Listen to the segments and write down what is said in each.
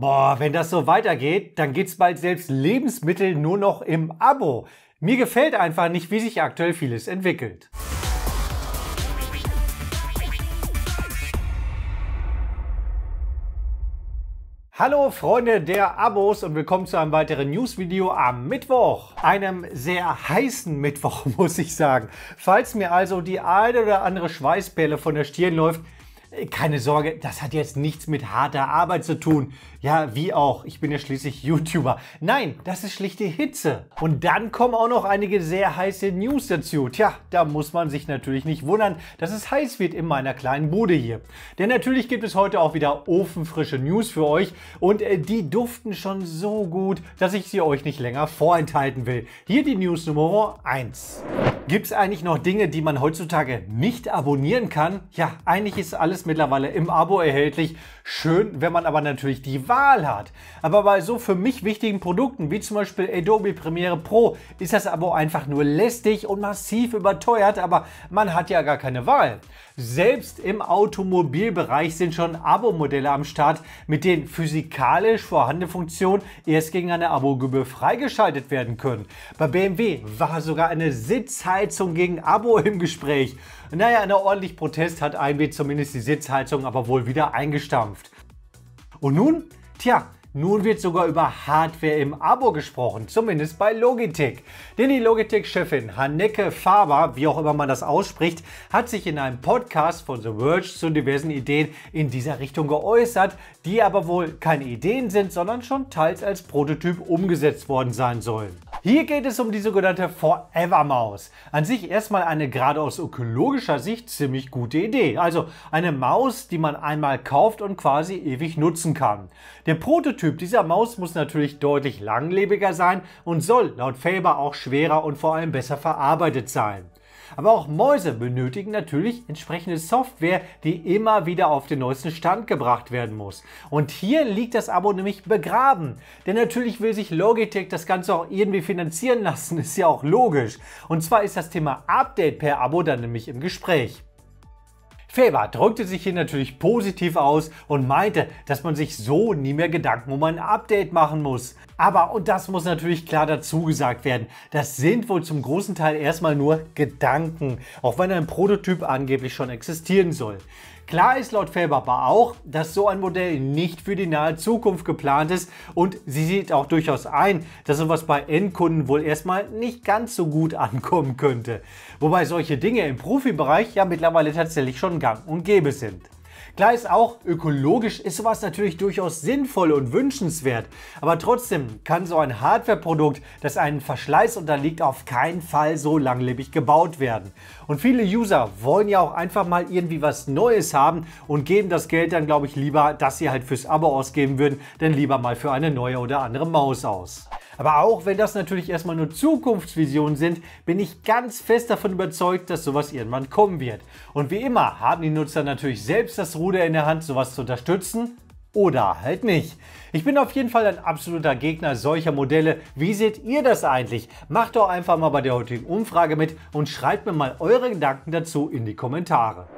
Boah, wenn das so weitergeht, dann gibt's bald selbst Lebensmittel nur noch im Abo. Mir gefällt einfach nicht, wie sich aktuell vieles entwickelt. Hallo Freunde der Abos und willkommen zu einem weiteren News-Video am Mittwoch. Einem sehr heißen Mittwoch, muss ich sagen. Falls mir also die eine oder andere Schweißperle von der Stirn läuft, äh, keine Sorge, das hat jetzt nichts mit harter Arbeit zu tun. Ja, wie auch, ich bin ja schließlich YouTuber. Nein, das ist schlichte Hitze. Und dann kommen auch noch einige sehr heiße News dazu. Tja, da muss man sich natürlich nicht wundern, dass es heiß wird in meiner kleinen Bude hier. Denn natürlich gibt es heute auch wieder ofenfrische News für euch und äh, die duften schon so gut, dass ich sie euch nicht länger vorenthalten will. Hier die News Nummer 1. Gibt es eigentlich noch Dinge, die man heutzutage nicht abonnieren kann? Ja, eigentlich ist alles mittlerweile im Abo erhältlich. Schön, wenn man aber natürlich die Wahl hat. Aber bei so für mich wichtigen Produkten wie zum Beispiel Adobe Premiere Pro ist das Abo einfach nur lästig und massiv überteuert, aber man hat ja gar keine Wahl. Selbst im Automobilbereich sind schon Abo-Modelle am Start, mit denen physikalisch vorhandene Funktionen erst gegen eine abo Abogebühr freigeschaltet werden können. Bei BMW war sogar eine Sitzheizung gegen Abo im Gespräch. Naja, einer ordentlich Protest hat AMW zumindest die Sitzheizung aber wohl wieder eingestampft. Und nun? Tja, nun wird sogar über Hardware im Abo gesprochen, zumindest bei Logitech. Denn die Logitech-Chefin Hanneke Faber, wie auch immer man das ausspricht, hat sich in einem Podcast von The Verge zu diversen Ideen in dieser Richtung geäußert, die aber wohl keine Ideen sind, sondern schon teils als Prototyp umgesetzt worden sein sollen. Hier geht es um die sogenannte Forever Maus. An sich erstmal eine gerade aus ökologischer Sicht ziemlich gute Idee. Also eine Maus, die man einmal kauft und quasi ewig nutzen kann. Der Prototyp dieser Maus muss natürlich deutlich langlebiger sein und soll laut Faber auch schwerer und vor allem besser verarbeitet sein. Aber auch Mäuse benötigen natürlich entsprechende Software, die immer wieder auf den neuesten Stand gebracht werden muss. Und hier liegt das Abo nämlich begraben. Denn natürlich will sich Logitech das Ganze auch irgendwie finanzieren lassen, ist ja auch logisch. Und zwar ist das Thema Update per Abo dann nämlich im Gespräch. Faber drückte sich hier natürlich positiv aus und meinte, dass man sich so nie mehr Gedanken um ein Update machen muss. Aber, und das muss natürlich klar dazu gesagt werden, das sind wohl zum großen Teil erstmal nur Gedanken, auch wenn ein Prototyp angeblich schon existieren soll. Klar ist laut Felber aber auch, dass so ein Modell nicht für die nahe Zukunft geplant ist und sie sieht auch durchaus ein, dass sowas bei Endkunden wohl erstmal nicht ganz so gut ankommen könnte. Wobei solche Dinge im Profibereich ja mittlerweile tatsächlich schon gang und gäbe sind. Klar ist auch, ökologisch ist sowas natürlich durchaus sinnvoll und wünschenswert. Aber trotzdem kann so ein Hardwareprodukt, das einen Verschleiß unterliegt, auf keinen Fall so langlebig gebaut werden. Und viele User wollen ja auch einfach mal irgendwie was Neues haben und geben das Geld dann, glaube ich, lieber, dass sie halt fürs Abo ausgeben würden, denn lieber mal für eine neue oder andere Maus aus. Aber auch wenn das natürlich erstmal nur Zukunftsvisionen sind, bin ich ganz fest davon überzeugt, dass sowas irgendwann kommen wird. Und wie immer haben die Nutzer natürlich selbst das Ruder in der Hand, sowas zu unterstützen oder halt nicht. Ich bin auf jeden Fall ein absoluter Gegner solcher Modelle. Wie seht ihr das eigentlich? Macht doch einfach mal bei der heutigen Umfrage mit und schreibt mir mal eure Gedanken dazu in die Kommentare.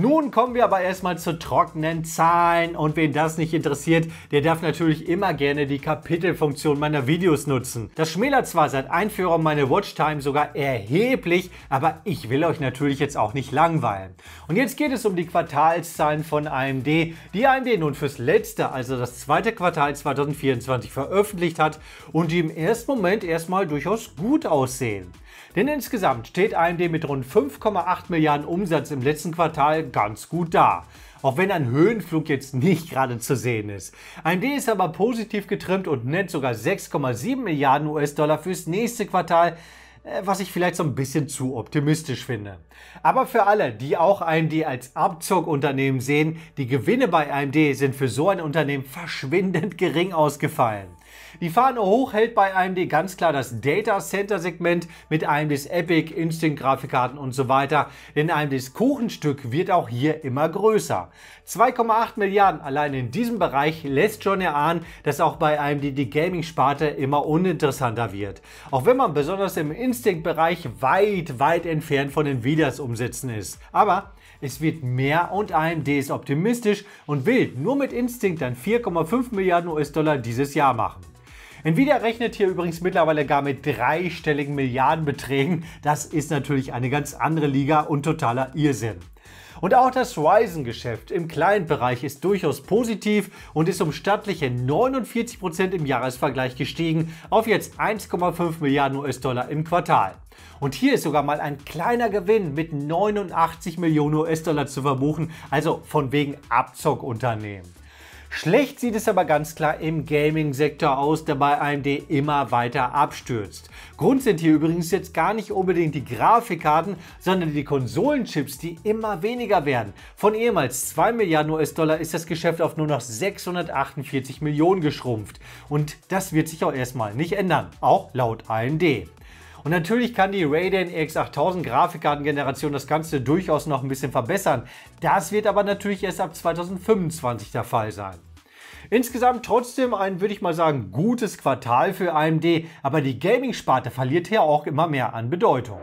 Nun kommen wir aber erstmal zu trockenen Zahlen und wen das nicht interessiert, der darf natürlich immer gerne die Kapitelfunktion meiner Videos nutzen. Das schmälert zwar seit Einführung meine Watchtime sogar erheblich, aber ich will euch natürlich jetzt auch nicht langweilen. Und jetzt geht es um die Quartalszahlen von AMD, die AMD nun fürs letzte, also das zweite Quartal 2024 veröffentlicht hat und die im ersten Moment erstmal durchaus gut aussehen. Denn insgesamt steht AMD mit rund 5,8 Milliarden Umsatz im letzten Quartal ganz gut da. Auch wenn ein Höhenflug jetzt nicht gerade zu sehen ist. AMD ist aber positiv getrimmt und nennt sogar 6,7 Milliarden US-Dollar fürs nächste Quartal, äh, was ich vielleicht so ein bisschen zu optimistisch finde. Aber für alle, die auch AMD als Abzugunternehmen sehen, die Gewinne bei AMD sind für so ein Unternehmen verschwindend gering ausgefallen. Die Fahne hoch hält bei AMD ganz klar das Data Center Segment mit AMDs Epic, Instinct Grafikkarten und so weiter, denn AMDs Kuchenstück wird auch hier immer größer. 2,8 Milliarden allein in diesem Bereich lässt schon erahnen, dass auch bei AMD die Gaming-Sparte immer uninteressanter wird. Auch wenn man besonders im Instinct-Bereich weit, weit entfernt von den Videos umsetzen ist. Aber es wird mehr und AMD ist optimistisch und will nur mit Instinct dann 4,5 Milliarden US-Dollar dieses Jahr machen. Nvidia rechnet hier übrigens mittlerweile gar mit dreistelligen Milliardenbeträgen. Das ist natürlich eine ganz andere Liga und totaler Irrsinn. Und auch das Ryzen-Geschäft im Client-Bereich ist durchaus positiv und ist um stattliche 49% im Jahresvergleich gestiegen auf jetzt 1,5 Milliarden US-Dollar im Quartal. Und hier ist sogar mal ein kleiner Gewinn mit 89 Millionen US-Dollar zu verbuchen, also von wegen Abzockunternehmen. Schlecht sieht es aber ganz klar im Gaming-Sektor aus, der bei AMD immer weiter abstürzt. Grund sind hier übrigens jetzt gar nicht unbedingt die Grafikkarten, sondern die Konsolenchips, die immer weniger werden. Von ehemals 2 Milliarden US-Dollar ist das Geschäft auf nur noch 648 Millionen geschrumpft. Und das wird sich auch erstmal nicht ändern, auch laut AMD. Und natürlich kann die Radeon RX 8000 Grafikkartengeneration das Ganze durchaus noch ein bisschen verbessern. Das wird aber natürlich erst ab 2025 der Fall sein. Insgesamt trotzdem ein, würde ich mal sagen, gutes Quartal für AMD, aber die Gaming-Sparte verliert ja auch immer mehr an Bedeutung.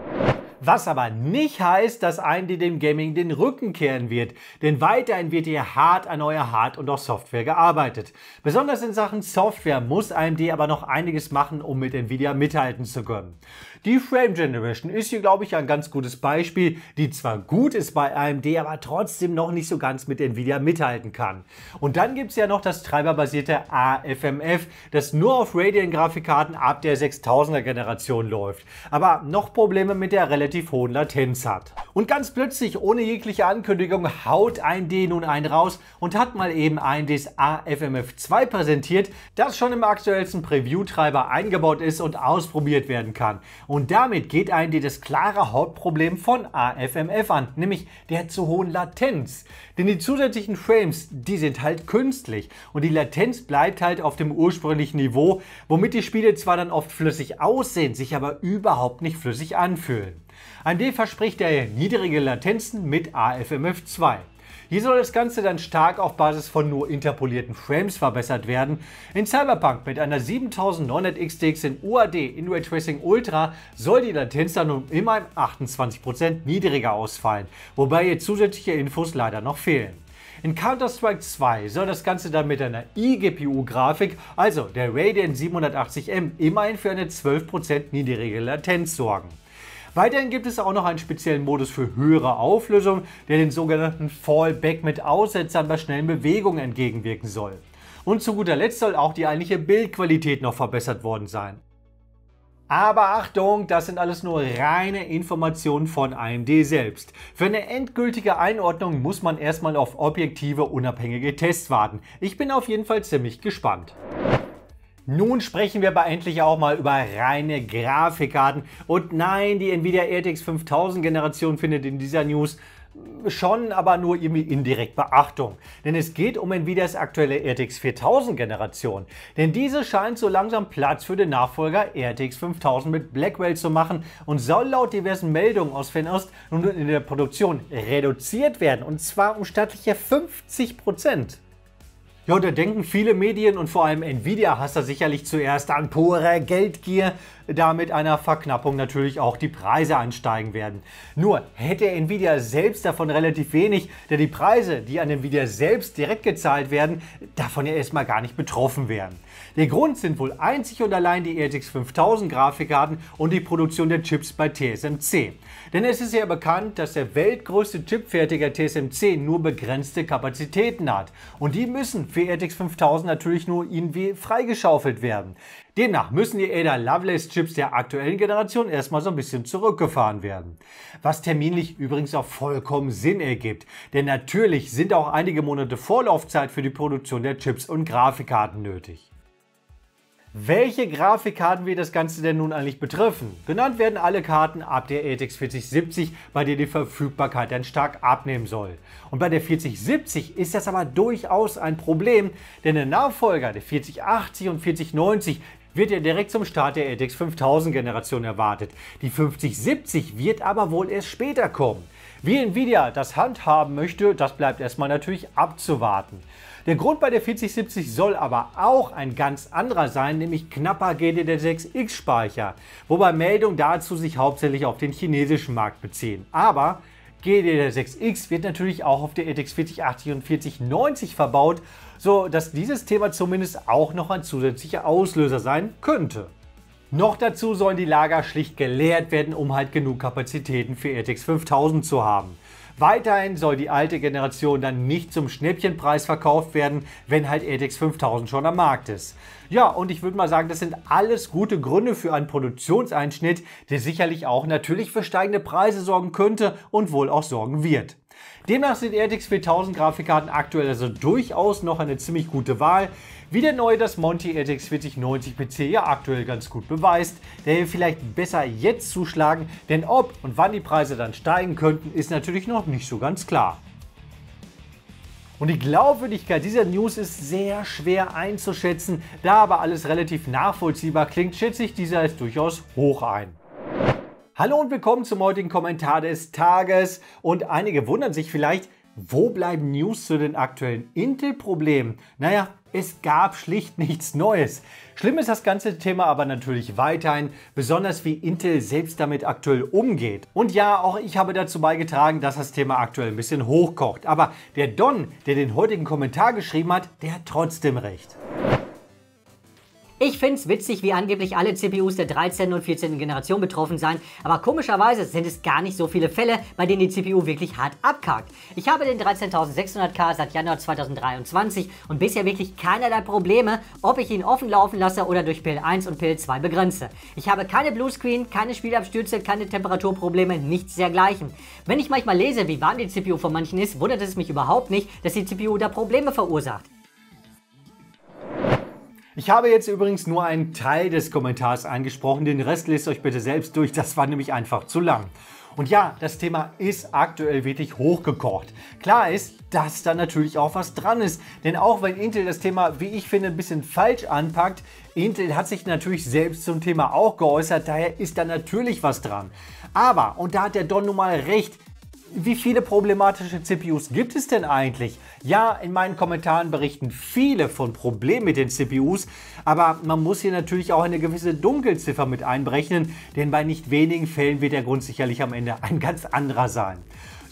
Was aber nicht heißt, dass AMD dem Gaming den Rücken kehren wird, denn weiterhin wird hier hart an neuer Hard- und auch Software gearbeitet. Besonders in Sachen Software muss AMD aber noch einiges machen, um mit Nvidia mithalten zu können. Die Frame Generation ist hier, glaube ich, ein ganz gutes Beispiel, die zwar gut ist bei AMD, aber trotzdem noch nicht so ganz mit Nvidia mithalten kann. Und dann gibt es ja noch das treiberbasierte AFMF, das nur auf Radeon-Grafikkarten ab der 6000er-Generation läuft, aber noch Probleme mit der relativ hohen Latenz hat. Und ganz plötzlich, ohne jegliche Ankündigung, haut AMD nun einen raus und hat mal eben AMDs AFMF 2 präsentiert, das schon im aktuellsten Preview-Treiber eingebaut ist und ausprobiert werden kann. Und damit geht ein dir das klare Hautproblem von AFMF an, nämlich der zu hohen Latenz. Denn die zusätzlichen Frames, die sind halt künstlich und die Latenz bleibt halt auf dem ursprünglichen Niveau, womit die Spiele zwar dann oft flüssig aussehen, sich aber überhaupt nicht flüssig anfühlen. AMD verspricht daher niedrige Latenzen mit AFMF 2. Hier soll das Ganze dann stark auf Basis von nur interpolierten Frames verbessert werden. In Cyberpunk mit einer 7900 XTX in UAD in Raytracing Ultra soll die Latenz dann um immerhin 28% niedriger ausfallen, wobei hier zusätzliche Infos leider noch fehlen. In Counter-Strike 2 soll das Ganze dann mit einer egpu grafik also der Radeon 780M, immerhin für eine 12% niedrige Latenz sorgen. Weiterhin gibt es auch noch einen speziellen Modus für höhere Auflösung, der den sogenannten Fallback mit Aussetzern bei schnellen Bewegungen entgegenwirken soll. Und zu guter Letzt soll auch die eigentliche Bildqualität noch verbessert worden sein. Aber Achtung, das sind alles nur reine Informationen von AMD selbst. Für eine endgültige Einordnung muss man erstmal auf objektive, unabhängige Tests warten. Ich bin auf jeden Fall ziemlich gespannt. Nun sprechen wir aber endlich auch mal über reine Grafikkarten. Und nein, die Nvidia RTX 5000 Generation findet in dieser News schon, aber nur irgendwie indirekt Beachtung. Denn es geht um Nvidias aktuelle RTX 4000 Generation. Denn diese scheint so langsam Platz für den Nachfolger RTX 5000 mit Blackwell zu machen und soll laut diversen Meldungen aus Fernost nun in der Produktion reduziert werden. Und zwar um stattliche 50 ja, und da denken viele Medien und vor allem Nvidia-Hasser hast sicherlich zuerst an pure Geldgier, da mit einer Verknappung natürlich auch die Preise ansteigen werden. Nur hätte Nvidia selbst davon relativ wenig, da die Preise, die an Nvidia selbst direkt gezahlt werden, davon ja erstmal gar nicht betroffen wären. Der Grund sind wohl einzig und allein die RTX 5000 Grafikkarten und die Produktion der Chips bei TSMC. Denn es ist ja bekannt, dass der weltgrößte Chipfertiger TSMC nur begrenzte Kapazitäten hat. Und die müssen für RTX 5000 natürlich nur irgendwie freigeschaufelt werden. Demnach müssen die Ada Lovelace Chips der aktuellen Generation erstmal so ein bisschen zurückgefahren werden. Was terminlich übrigens auch vollkommen Sinn ergibt. Denn natürlich sind auch einige Monate Vorlaufzeit für die Produktion der Chips und Grafikkarten nötig. Welche Grafikkarten wir das Ganze denn nun eigentlich betreffen? Genannt werden alle Karten ab der ATX 4070, bei der die Verfügbarkeit dann stark abnehmen soll. Und bei der 4070 ist das aber durchaus ein Problem, denn der Nachfolger der 4080 und 4090 wird ja direkt zum Start der ATX 5000 Generation erwartet. Die 5070 wird aber wohl erst später kommen. Wie Nvidia das handhaben möchte, das bleibt erstmal natürlich abzuwarten. Der Grund bei der 4070 soll aber auch ein ganz anderer sein, nämlich knapper GDDR6X-Speicher, wobei Meldungen dazu sich hauptsächlich auf den chinesischen Markt beziehen. Aber GDDR6X wird natürlich auch auf der RTX e 4080 und 4090 verbaut, so dass dieses Thema zumindest auch noch ein zusätzlicher Auslöser sein könnte. Noch dazu sollen die Lager schlicht geleert werden, um halt genug Kapazitäten für RTX 5000 zu haben. Weiterhin soll die alte Generation dann nicht zum Schnäppchenpreis verkauft werden, wenn halt RTX 5000 schon am Markt ist. Ja, und ich würde mal sagen, das sind alles gute Gründe für einen Produktionseinschnitt, der sicherlich auch natürlich für steigende Preise sorgen könnte und wohl auch sorgen wird. Demnach sind RTX 4000 Grafikkarten aktuell also durchaus noch eine ziemlich gute Wahl, wie der neue das Monty RTX 4090 PC ja aktuell ganz gut beweist. Daher vielleicht besser jetzt zuschlagen, denn ob und wann die Preise dann steigen könnten, ist natürlich noch nicht so ganz klar. Und die Glaubwürdigkeit dieser News ist sehr schwer einzuschätzen. Da aber alles relativ nachvollziehbar klingt, schätze ich diese als durchaus hoch ein. Hallo und willkommen zum heutigen Kommentar des Tages. Und einige wundern sich vielleicht, wo bleiben News zu den aktuellen Intel-Problemen? Naja, es gab schlicht nichts Neues. Schlimm ist das ganze Thema aber natürlich weiterhin, besonders wie Intel selbst damit aktuell umgeht. Und ja, auch ich habe dazu beigetragen, dass das Thema aktuell ein bisschen hochkocht. Aber der Don, der den heutigen Kommentar geschrieben hat, der hat trotzdem recht. Ich find's witzig, wie angeblich alle CPUs der 13. und 14. Generation betroffen seien, aber komischerweise sind es gar nicht so viele Fälle, bei denen die CPU wirklich hart abkackt. Ich habe den 13600K seit Januar 2023 und bisher wirklich keinerlei Probleme, ob ich ihn offen laufen lasse oder durch PIL 1 und PIL 2 begrenze. Ich habe keine Bluescreen, keine Spielabstürze, keine Temperaturprobleme, nichts dergleichen. Wenn ich manchmal lese, wie warm die CPU von manchen ist, wundert es mich überhaupt nicht, dass die CPU da Probleme verursacht. Ich habe jetzt übrigens nur einen Teil des Kommentars angesprochen, den Rest lest euch bitte selbst durch, das war nämlich einfach zu lang. Und ja, das Thema ist aktuell wirklich hochgekocht. Klar ist, dass da natürlich auch was dran ist. Denn auch wenn Intel das Thema, wie ich finde, ein bisschen falsch anpackt, Intel hat sich natürlich selbst zum Thema auch geäußert, daher ist da natürlich was dran. Aber, und da hat der Don nun mal recht, wie viele problematische CPUs gibt es denn eigentlich? Ja, in meinen Kommentaren berichten viele von Problemen mit den CPUs, aber man muss hier natürlich auch eine gewisse Dunkelziffer mit einberechnen, denn bei nicht wenigen Fällen wird der Grund sicherlich am Ende ein ganz anderer sein.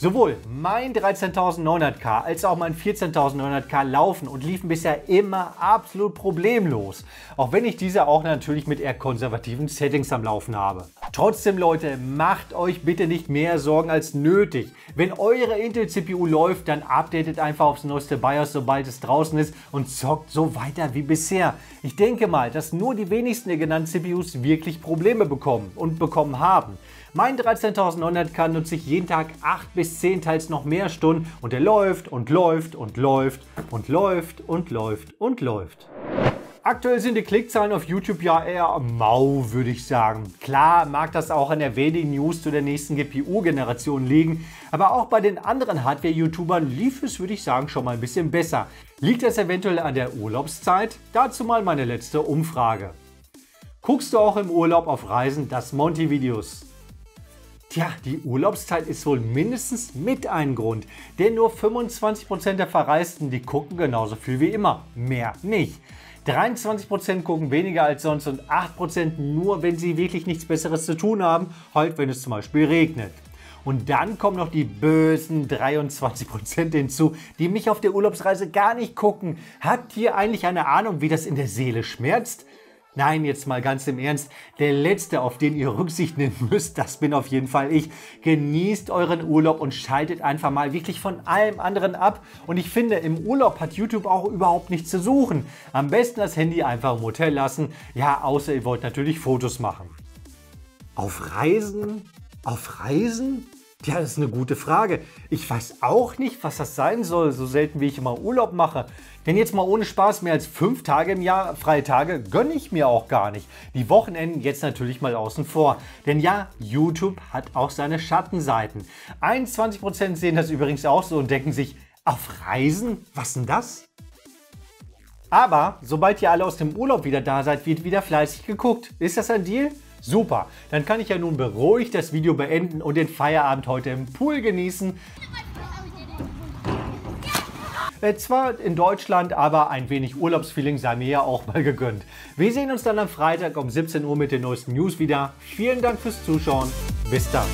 Sowohl mein 13900K als auch mein 14900K laufen und liefen bisher immer absolut problemlos. Auch wenn ich diese auch natürlich mit eher konservativen Settings am Laufen habe. Trotzdem Leute, macht euch bitte nicht mehr Sorgen als nötig. Wenn eure Intel CPU läuft, dann updatet einfach aufs neueste BIOS, sobald es draußen ist und zockt so weiter wie bisher. Ich denke mal, dass nur die wenigsten der genannten CPUs wirklich Probleme bekommen und bekommen haben. Mein 13900K nutze ich jeden Tag 8 bis 10, teils noch mehr Stunden und er läuft und läuft und läuft und läuft und läuft und läuft. Aktuell sind die Klickzahlen auf YouTube ja eher mau, würde ich sagen. Klar mag das auch an der wenigen News zu der nächsten GPU-Generation liegen, aber auch bei den anderen Hardware-YouTubern lief es, würde ich sagen, schon mal ein bisschen besser. Liegt das eventuell an der Urlaubszeit? Dazu mal meine letzte Umfrage. Guckst du auch im Urlaub auf Reisen das Monty-Videos? Tja, die Urlaubszeit ist wohl mindestens mit ein Grund, denn nur 25% der Verreisten, die gucken genauso viel wie immer, mehr nicht. 23% gucken weniger als sonst und 8% nur, wenn sie wirklich nichts Besseres zu tun haben, halt wenn es zum Beispiel regnet. Und dann kommen noch die bösen 23% hinzu, die mich auf der Urlaubsreise gar nicht gucken. Habt ihr eigentlich eine Ahnung, wie das in der Seele schmerzt? Nein, jetzt mal ganz im Ernst. Der letzte, auf den ihr Rücksicht nehmen müsst, das bin auf jeden Fall ich. Genießt euren Urlaub und schaltet einfach mal wirklich von allem anderen ab. Und ich finde, im Urlaub hat YouTube auch überhaupt nichts zu suchen. Am besten das Handy einfach im Hotel lassen. Ja, außer ihr wollt natürlich Fotos machen. Auf Reisen? Auf Reisen? Ja, das ist eine gute Frage. Ich weiß auch nicht, was das sein soll, so selten wie ich immer Urlaub mache. Denn jetzt mal ohne Spaß, mehr als fünf Tage im Jahr freie Tage gönne ich mir auch gar nicht. Die Wochenenden jetzt natürlich mal außen vor. Denn ja, YouTube hat auch seine Schattenseiten. 21% sehen das übrigens auch so und denken sich, auf Reisen? Was denn das? Aber sobald ihr alle aus dem Urlaub wieder da seid, wird wieder fleißig geguckt. Ist das ein Deal? Super, dann kann ich ja nun beruhigt das Video beenden und den Feierabend heute im Pool genießen. Äh, zwar in Deutschland, aber ein wenig Urlaubsfeeling sei mir ja auch mal gegönnt. Wir sehen uns dann am Freitag um 17 Uhr mit den neuesten News wieder. Vielen Dank fürs Zuschauen. Bis dann.